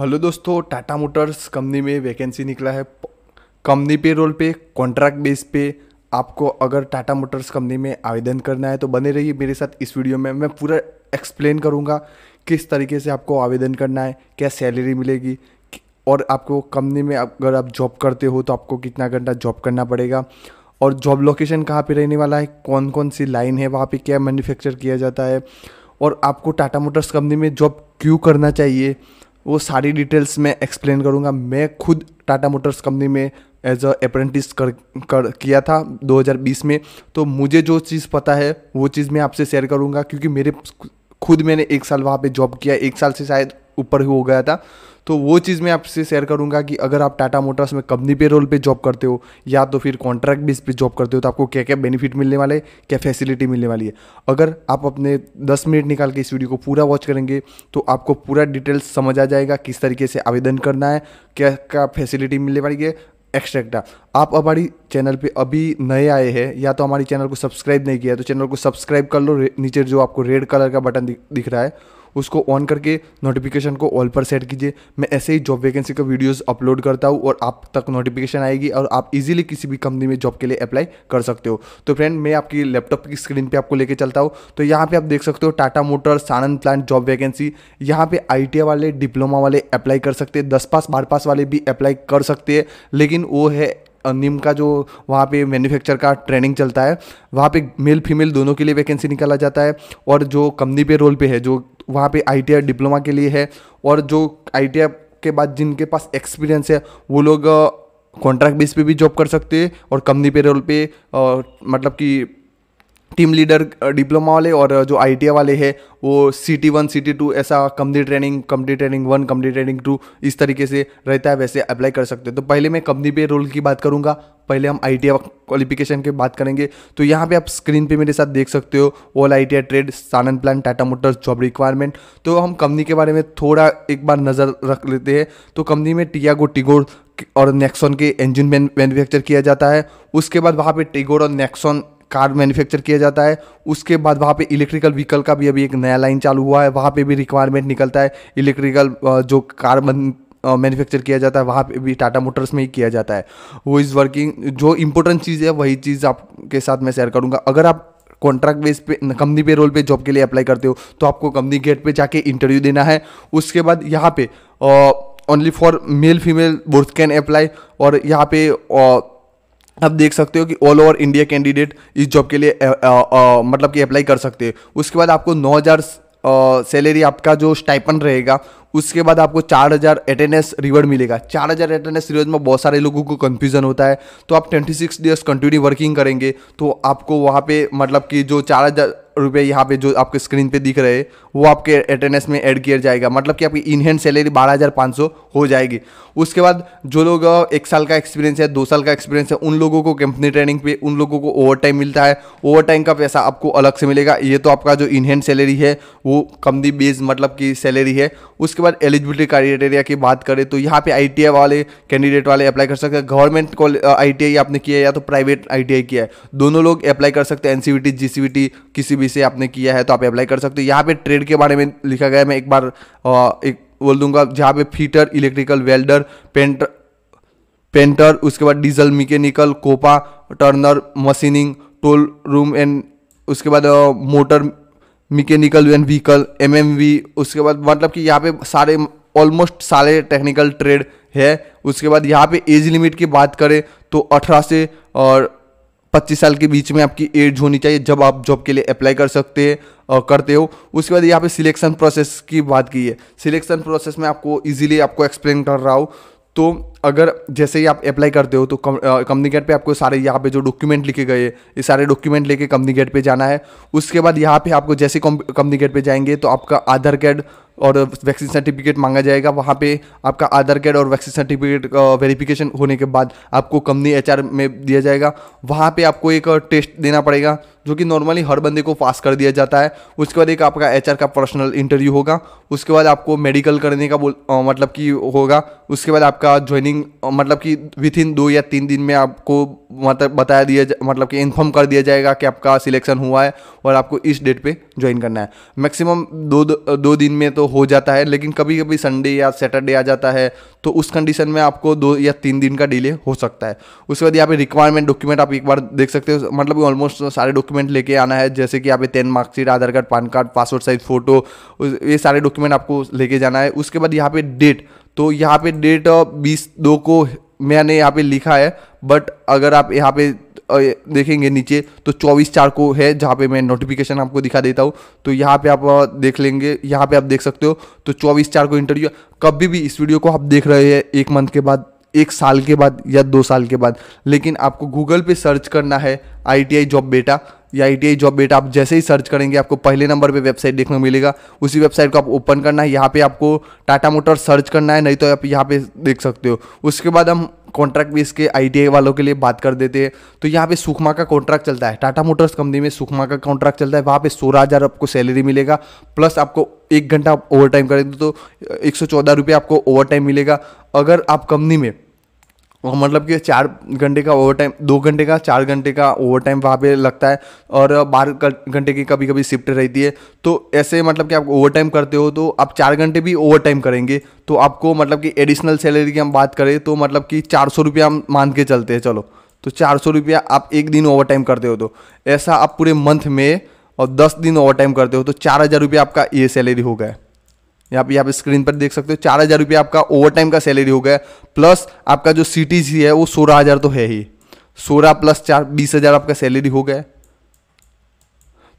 hello दोस्तों Tata Motors company में vacancy निकला है कंपनी पे रोल पे कॉन्ट्रैक्ट बेस पे आपको अगर टाटा मोटर्स कंपनी में आवेदन करना है तो बने रहिए मेरे साथ इस वीडियो में मैं पूरा एक्सप्लेन करूँगा किस तरीके से आपको आवेदन करना है क्या सैलरी मिलेगी और आपको कंपनी में अगर आप जॉब करते हो तो आपको कितना घंटा जॉब करना पड़ेगा और जॉब लोकेशन कहाँ पर रहने वाला है कौन कौन सी लाइन है वहाँ पर क्या मैन्युफैक्चर किया जाता है और आपको टाटा मोटर्स कंपनी में जॉब क्यों करना चाहिए वो सारी डिटेल्स मैं एक्सप्लेन करूँगा मैं खुद टाटा मोटर्स कंपनी में एज अ अप्रेंटिस कर कर किया था 2020 में तो मुझे जो चीज़ पता है वो चीज़ मैं आपसे शेयर करूँगा क्योंकि मेरे खुद मैंने एक साल वहाँ पे जॉब किया एक साल से शायद ऊपर हो गया था तो वो चीज़ मैं आपसे शेयर करूंगा कि अगर आप टाटा मोटर्स में कंपनी पे रोल पे जॉब करते हो या तो फिर कॉन्ट्रैक्ट बेस पे जॉब करते हो तो आपको क्या क्या बेनिफिट मिलने वाले क्या फैसिलिटी मिलने वाली है अगर आप अपने 10 मिनट निकाल के इस वीडियो को पूरा वॉच करेंगे तो आपको पूरा डिटेल्स समझ आ जाएगा किस तरीके से आवेदन करना है क्या क्या फैसिलिटी मिलने वाली है एक्स्ट्रा आप हमारी चैनल पे अभी नए आए हैं या तो हमारी चैनल को सब्सक्राइब नहीं किया तो चैनल को सब्सक्राइब कर लो नीचे जो आपको रेड कलर का बटन दिख रहा है उसको ऑन करके नोटिफिकेशन को ऑल पर सेट कीजिए मैं ऐसे ही जॉब वैकेंसी का वीडियोस अपलोड करता हूँ और आप तक नोटिफिकेशन आएगी और आप इजीली किसी भी कंपनी में जॉब के लिए अप्लाई कर सकते हो तो फ्रेंड मैं आपकी लैपटॉप की स्क्रीन पर आपको लेकर चलता हूँ तो यहाँ पर आप देख सकते हो Tata Motors Sanand plant job vacancy यहाँ पर आई वाले डिप्लोमा वाले अप्लाई कर सकते हैं दस पास बारह पास वाले भी अप्लाई कर सकते हैं लेकिन वो है निम का जो वहाँ पे मैन्युफैक्चर का ट्रेनिंग चलता है वहाँ पे मेल फीमेल दोनों के लिए वैकेंसी निकाला जाता है और जो कंपनी पे रोल पे है जो वहाँ पे आई डिप्लोमा के लिए है और जो आई के बाद जिनके पास एक्सपीरियंस है वो लोग कॉन्ट्रैक्ट बेस पे भी जॉब कर सकते हैं और कंपनी पेरोल पे और मतलब कि टीम लीडर डिप्लोमा वाले और जो आई वाले हैं वो C T one C T two ऐसा company training company training one company training two इस तरीके से रहता है वैसे अप्लाई कर सकते हैं तो पहले मैं कंपनी पे रोल की बात करूँगा पहले हम आई टी क्वालिफिकेशन की बात करेंगे तो यहाँ पे आप स्क्रीन पे मेरे साथ देख सकते हो all I T trade Sanand plant Tata Motors job requirement तो हम कंपनी के बारे में थोड़ा एक बार नज़र रख लेते हैं तो कंपनी में टियागो टिगोर और नेक्सॉन के इंजन मैन्युफैक्चर किया जाता है उसके बाद वहाँ पे टिगोर और नेक्सॉन कार मैन्युफैक्चर किया जाता है उसके बाद वहाँ पे इलेक्ट्रिकल व्हीकल का भी अभी एक नया लाइन चालू हुआ है वहाँ पे भी रिक्वायरमेंट निकलता है इलेक्ट्रिकल जो कार मैन्युफैक्चर किया जाता है वहाँ पे भी टाटा मोटर्स में ही किया जाता है वो इज़ वर्किंग जो इंपॉर्टेंट चीज़ है वही चीज़ आपके साथ मैं शेयर करूँगा अगर आप कॉन्ट्रैक्ट बेस पे कंपनी पे रोल पे जॉब के लिए अप्लाई करते हो तो आपको कंपनी गेट पे जाके इंटरव्यू देना है उसके बाद यहाँ पे only for male female both can apply और यहाँ पे आप देख सकते हो कि ऑल ओवर इंडिया कैंडिडेट इस जॉब के लिए आ, आ, आ, मतलब कि अप्लाई कर सकते हैं उसके बाद आपको नौ हज़ार सैलरी आपका जो स्टाइपन रहेगा उसके बाद आपको चार हज़ार अटेंडेंस रिवर्ड मिलेगा चार हज़ार अटेंडेंस रिवर्ड में बहुत सारे लोगों को कंफ्यूजन होता है तो आप twenty six days continue working करेंगे तो आपको वहाँ पे मतलब कि जो चार हज़ार रुपये यहाँ पे जो आपके स्क्रीन पे दिख रहे हैं वो आपके अटेंडेंस में ऐड किया जाएगा मतलब कि आपकी इनहैंड सैलरी बारह हज़ार पाँच सौ हो जाएगी उसके बाद जो लोग एक साल का एक्सपीरियंस है दो साल का एक्सपीरियंस है उन लोगों को कंपनी ट्रेनिंग पे उन लोगों को ओवर टाइम मिलता है ओवर टाइम का पैसा आपको अलग से मिलेगा ये तो आपका जो इनहैंड सैलरी है वो कम दी बेस मतलब की सैलरी है उसके बाद बाद एलिजिबिलिटी क्राइटेरिया की बात करें तो यहाँ पे आई वाले कैंडिडेट वाले अप्लाई कर सकते हैं गवर्नमेंट को आई आपने किया है या तो प्राइवेट आई किया है दोनों लोग अप्लाई कर सकते हैं एन सी किसी भी से आपने किया है तो आप अप्लाई कर सकते हो यहाँ पे ट्रेड के बारे में लिखा गया है मैं एक बार एक बोल दूंगा जहाँ पे fitter electrical welder paint painter उसके बाद diesel mechanical COPA turner machining tool room and उसके बाद motor mechanical and vehicle M M V उसके बाद मतलब कि यहाँ पे सारे ऑलमोस्ट सारे टेक्निकल ट्रेड है उसके बाद यहाँ पे एज लिमिट की बात करें तो 18 से और 25 साल के बीच में आपकी एज होनी चाहिए जब आप जॉब के लिए अप्लाई कर सकते हैं और करते हो उसके बाद यहाँ पे सिलेक्शन प्रोसेस की बात की है सिलेक्शन प्रोसेस में आपको इजीली आपको एक्सप्लेन कर रहा हूँ तो अगर जैसे ही आप अप्लाई करते हो तो कंपनी गेट पे आपको सारे यहाँ पे जो डॉक्यूमेंट लिखे गए ये सारे डॉक्यूमेंट लेके कंपनी गेट पे जाना है उसके बाद यहाँ पे आपको जैसे कंपनी गेट पे जाएंगे तो आपका आधार कार्ड और वैक्सीन सर्टिफिकेट मांगा जाएगा वहाँ पे आपका आधार कार्ड और वैक्सीन सर्टिफिकेट वेरिफिकेशन होने के बाद आपको कंपनी एच में दिया जाएगा वहाँ पे आपको एक टेस्ट देना पड़ेगा जो कि नॉर्मली हर बंदे को पास कर दिया जाता है उसके बाद एक आपका एच का पर्सनल इंटरव्यू होगा उसके बाद आपको मेडिकल करने का बोल आ, मतलब कि होगा उसके बाद आपका ज्वाइनिंग अर्निंग मतलब कि विद इन दो या तीन दिन में आपको मतलब बताया दिया मतलब कि इन्फॉर्म कर दिया जाएगा कि आपका सिलेक्शन हुआ है और आपको इस डेट पे ज्वाइन करना है मैक्सिमम दो दो दिन में तो हो जाता है लेकिन कभी कभी संडे या सैटरडे आ जाता है तो उस कंडीशन में आपको दो या तीन दिन का डिले हो सकता है उसके बाद यहाँ पे रिक्वायरमेंट डॉक्यूमेंट आप एक बार देख सकते हो मतलब ऑलमोस्ट सारे डॉक्यूमेंट लेके आना है जैसे कि यहाँ पे ten marksheet Aadhaar card PAN card passport size photo ये सारे डॉक्यूमेंट आपको लेके जाना है उसके बाद यहाँ पे डेट तो यहाँ पे डेट बीस दो को मैंने यहाँ पे लिखा है बट अगर आप यहाँ पे देखेंगे नीचे तो चौबीस चार को है जहाँ पे मैं नोटिफिकेशन आपको दिखा देता हूँ तो यहाँ पे आप देख लेंगे यहाँ पे आप देख सकते हो तो चौबीस चार को इंटरव्यू कभी भी इस वीडियो को आप देख रहे हैं एक मंथ के बाद एक साल के बाद या दो साल के बाद लेकिन आपको गूगल पे सर्च करना है आई जॉब बेटा या आई जॉब बेटा आप जैसे ही सर्च करेंगे आपको पहले नंबर पे वेबसाइट देखने को मिलेगा उसी वेबसाइट को आप ओपन करना है यहाँ पे आपको टाटा मोटर सर्च करना है नहीं तो आप यहाँ पे देख सकते हो उसके बाद हम कॉन्ट्रैक्ट बेस के आई वालों के लिए बात कर देते हैं तो यहाँ पे सुखमा का कॉन्ट्रैक्ट चलता है टाटा मोटर्स कंपनी में सुखमा का कॉन्ट्रैक्ट चलता है वहाँ पे सोलह हज़ार आपको सैलरी मिलेगा प्लस आपको एक घंटा ओवर टाइम करेंगे तो एक सौ चौदह रुपये आपको ओवर टाइम मिलेगा अगर आप कंपनी में और मतलब कि चार घंटे का ओवर टाइम दो घंटे का चार घंटे का ओवर टाइम वहाँ पे लगता है और बारह घंटे की कभी कभी शिफ्ट रहती है तो ऐसे मतलब कि आप ओवर टाइम करते हो तो आप चार घंटे भी ओवर टाइम करेंगे तो आपको मतलब कि एडिशनल सैलरी की हम बात करें तो मतलब कि चार सौ रुपया हम मान के चलते हैं चलो तो चार सौ रुपया आप एक दिन ओवर टाइम करते हो तो ऐसा आप पूरे मंथ में और दस दिन ओवर टाइम करते हो तो चार हज़ार रुपया आपका ये सैलरी हो गया यहाँ पे आप स्क्रीन पर देख सकते हो चार हज़ार रुपये आपका ओवर टाइम का सैलरी हो गया प्लस आपका जो सी सी है वो सोलह हज़ार तो है ही सोलह प्लस चार बीस हज़ार आपका सैलरी हो गया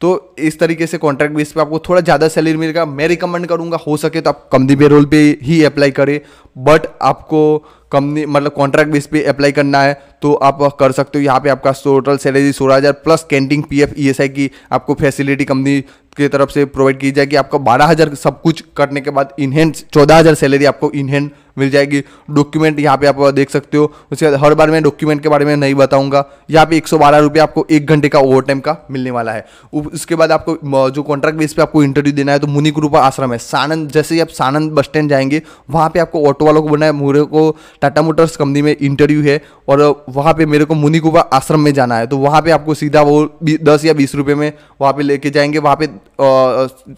तो इस तरीके से कॉन्ट्रैक्ट बेस पे आपको थोड़ा ज़्यादा सैलरी मिलेगा मैं रिकमेंड करूँगा हो सके तो आप कंपनी पे रोल पे ही अप्लाई करें बट आपको कंपनी मतलब कॉन्ट्रैक्ट बेस पे अप्लाई करना है तो आप कर सकते हो यहाँ पे आपका टोटल सैलरी सोलह हज़ार plus canteen P F E S I की आपको फैसिलिटी कंपनी की तरफ से प्रोवाइड की जाएगी आपका बारह हज़ार सब कुछ करने के बाद इनहैंड चौदह हज़ार सैलरी आपको इनहैंड मिल जाएगी डॉक्यूमेंट यहाँ पे आप देख सकते हो उसके बाद हर बार मैं डॉक्यूमेंट के बारे में नहीं बताऊंगा यहाँ पे एक सौ आपको एक घंटे का ओवर टाइम का मिलने वाला है उसके बाद आपको जो कॉन्ट्रैक्ट बेस पे आपको इंटरव्यू देना है तो मुनिक रूपा आश्रम है सानंद जैसे ही आप सानंद बस स्टैंड जाएंगे वहाँ पे आपको ऑटो वालों को बोलना है मेरे को टाटा मोटर्स कंपनी में इंटरव्यू है और वहाँ पे मेरे को मुनिकुबा आश्रम में जाना है तो वहाँ पे आपको सीधा वो दस या बीस रुपये में वहाँ पे लेके जाएंगे वहाँ पे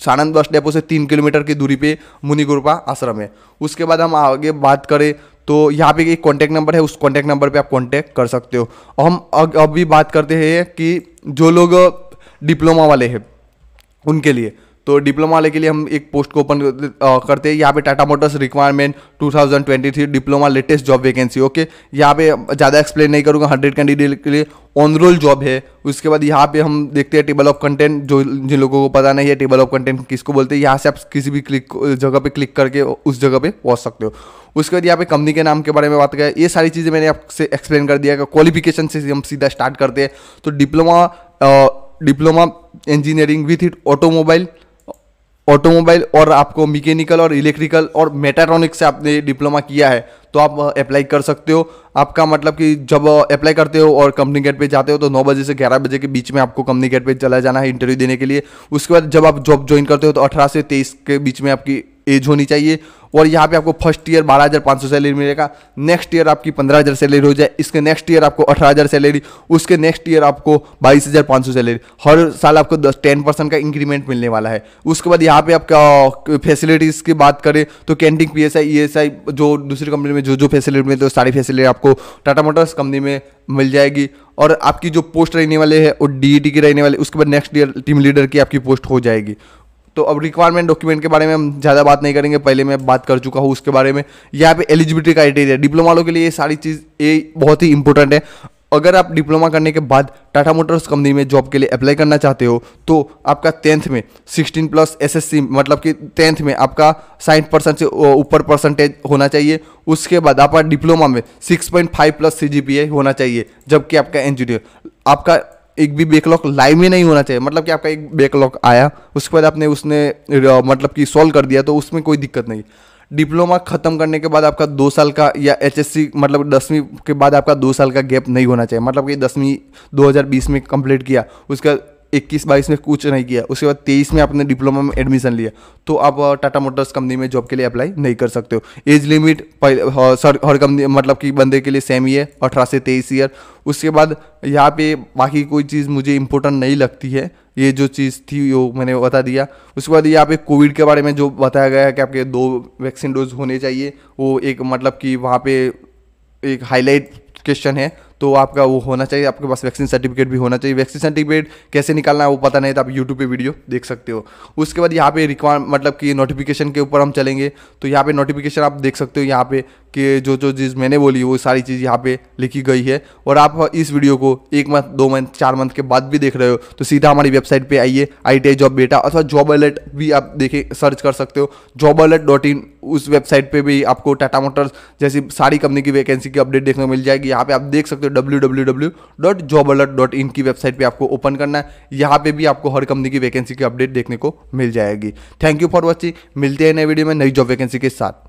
सानंद बस डेपो से तीन किलोमीटर की दूरी पे मुनिकुबा आश्रम है उसके बाद हम आगे बात करें तो यहाँ पे एक कॉन्टैक्ट नंबर है उस कॉन्टैक्ट नंबर पे आप कॉन्टैक्ट कर सकते हो और हम अभी बात करते हैं कि जो लोग डिप्लोमा वाले हैं उनके लिए तो डिप्लोमा वाले के लिए हम एक पोस्ट को ओपन करते हैं यहाँ पे Tata Motors requirement 2023 diploma latest job vacancy okay यहाँ पे ज़्यादा एक्सप्लेन नहीं करूँगा हंड्रेड कैंडिडेट के लिए ऑन रोल जॉब है उसके बाद यहाँ पे हम देखते हैं टेबल ऑफ कंटेंट जो जिन लोगों को पता नहीं है टेबल ऑफ कंटेंट किसको बोलते हैं यहाँ से आप किसी भी क्लिक जगह पे क्लिक करके उस जगह पे पहुँच सकते हो उसके बाद यहाँ पे कंपनी के नाम के बारे में बात करें ये सारी चीज़ें मैंने आपसे एक्सप्लेन कर दिया क्वालिफिकेशन से हम सीधा स्टार्ट करते हैं तो diploma diploma engineering with it automobile automobile और आपको मैकेनिकल और इलेक्ट्रिकल और मेटाट्रॉनिक से आपने डिप्लोमा किया है तो आप अप्लाई कर सकते हो आपका मतलब कि जब अप्लाई करते हो और कंपनी गेट पे जाते हो तो 9 बजे से 11 बजे के बीच में आपको कंपनी गेट पे चला जाना है इंटरव्यू देने के लिए उसके बाद जब आप जॉब ज्वाइन करते हो तो अठारह से तेईस के बीच में आपकी एज होनी चाहिए और यहाँ पे आपको फर्स्ट ईयर बारह हज़ार पाँच सौ सैलरी मिलेगा नेक्स्ट ईयर आपकी पंद्रह हज़ार सैलरी हो जाए इसके नेक्स्ट ईयर आपको अठारह हज़ार सैलरी उसके नेक्स्ट ईयर आपको बाईस हज़ार पाँच सौ सैलरी हर साल आपको दस टेन परसेंट का इंक्रीमेंट मिलने वाला है उसके बाद यहाँ पे आपका फैसिलिटीज़ की बात करें तो canteen P S I E S I जो दूसरी कंपनी में जो जो फैसिलिटी मिलती है सारी फैसिलिटी आपको टाटा मोटर्स कंपनी में मिल जाएगी और आपकी जो पोस्ट रहने वाले है वो डी e की रहने वाले उसके बाद नेक्स्ट ईयर टीम लीडर की आपकी पोस्ट हो जाएगी तो अब रिक्वायरमेंट डॉक्यूमेंट के बारे में हम ज़्यादा बात नहीं करेंगे पहले मैं बात कर चुका हूँ उसके बारे में यहाँ पे एलिजिबिलिटी क्राइटेरिया डिप्लोमा वालों के लिए ये सारी चीज़ ये बहुत ही इंपॉर्टेंट है अगर आप डिप्लोमा करने के बाद टाटा मोटर्स कंपनी में जॉब के लिए अप्लाई करना चाहते हो तो आपका टेंथ में 16 प्लस एसएससी मतलब कि टेंथ में आपका साइठ परसेंट से ऊपर परसेंटेज होना चाहिए उसके बाद आपका डिप्लोमा में 6.5 प्लस सी होना चाहिए जबकि आपका इंजीनियर आपका एक भी बैकलॉग लाइव में नहीं होना चाहिए मतलब कि आपका एक बैकलॉग आया उसके बाद आपने उसने मतलब कि सॉल्व कर दिया तो उसमें कोई दिक्कत नहीं डिप्लोमा ख़त्म करने के बाद आपका दो साल का या एच मतलब दसवीं के बाद आपका दो साल का गैप नहीं होना चाहिए मतलब कि दसवीं 2020 में कंप्लीट किया उसका इक्कीस बाईस में कुछ नहीं किया उसके बाद तेईस में आपने डिप्लोमा में एडमिशन लिया तो आप टाटा मोटर्स कंपनी में जॉब के लिए अप्लाई नहीं कर सकते हो एज लिमिट सर हर कंपनी मतलब कि बंदे के लिए सेम ही है अठारह से तेईस ईयर उसके बाद यहाँ पे बाकी कोई चीज़ मुझे इंपॉर्टेंट नहीं लगती है ये जो चीज़ थी वो मैंने बता दिया उसके बाद यहाँ पे कोविड के बारे में जो बताया गया है कि आपके दो वैक्सीन डोज होने चाहिए वो एक मतलब कि वहाँ पे एक हाईलाइट क्वेश्चन है तो आपका वो होना चाहिए आपके पास वैक्सीन सर्टिफिकेट भी होना चाहिए वैक्सीन सर्टिफिकेट कैसे निकालना है वो पता नहीं तो आप यूट्यूब पर वीडियो देख सकते हो उसके बाद यहाँ पे रिक्वायर मतलब कि नोटिफिकेशन के ऊपर हम चलेंगे तो यहाँ पे नोटिफिकेशन आप देख सकते हो यहाँ पे कि जो जो चीज़ मैंने बोली वो सारी चीज़ यहाँ पे लिखी गई है और आप इस वीडियो को एक मंथ दो मंथ चार मंथ के बाद भी देख रहे हो तो सीधा हमारी वेबसाइट पे आइए आई जॉब बेटा अथवा जॉब अलर्ट भी आप देखें सर्च कर सकते हो जॉब अलर्ट डॉट इन उस वेबसाइट पे भी आपको टाटा मोटर्स जैसी सारी कंपनी की वैकेंसी की अपडेट देखने को मिल जाएगी यहाँ पे आप देख सकते हो W W W dot job alert dot in की वेबसाइट पे आपको ओपन करना है यहाँ पे भी आपको हर कंपनी की वैकेंसी की अपडेट देखने को मिल जाएगी थैंक यू फॉर वॉचिंग मिलते हैं नए वीडियो में नई जॉब वैकेंसी के साथ